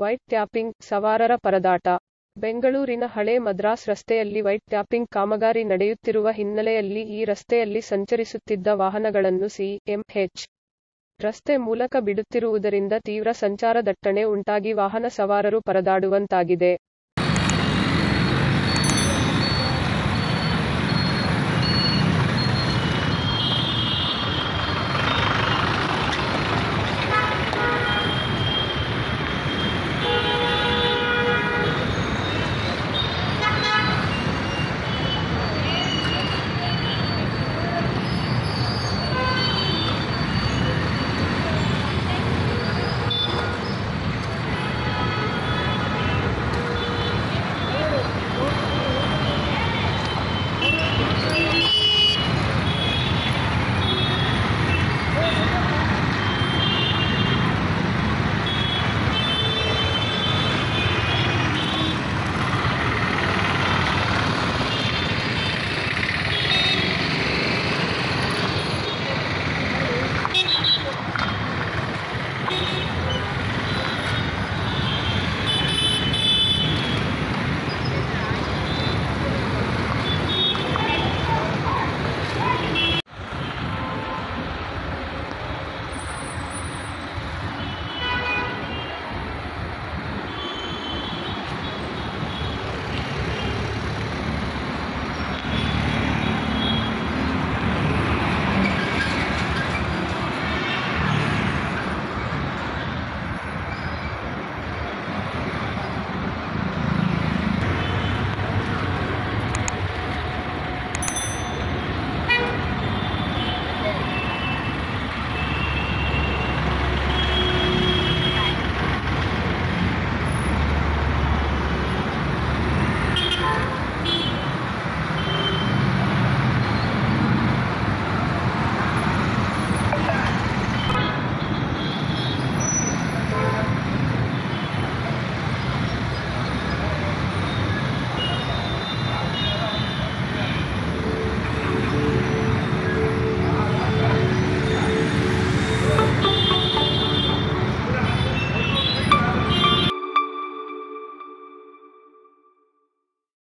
White tapping, ಸವಾರರ ಪರದಾಟ ಬೆಂಗಳೂರಿನ ಹಳೆ ಮದ್ರಾಸ್ ರಸ್ತೆಯಲ್ಲಿ ವೈಟ್ ಟ್ಯಾಪಿಂಗ್ ಕಾಮಗಾರಿ ನಡೆಯುತ್ತಿರುವ ಹಿನ್ನೆಲೆಯಲ್ಲಿ ಈ ರಸ್ತೆಯಲ್ಲಿ ಸಂಚರಿಸುತ್ತಿದ್ದ ವಾಹನಗಳನ್ನು ಸಿಎಂಎಚ್ ರಸ್ತೆ ಮೂಲಕ ಬಿಡುತ್ತಿರುವುದರಿಂದ ತೀವ್ರ ಸಂಚಾರ ದಟ್ಟಣೆ ಉಂಟಾಗಿ ವಾಹನ ಸವಾರರು ಪರದಾಡುವಂತಾಗಿದೆ.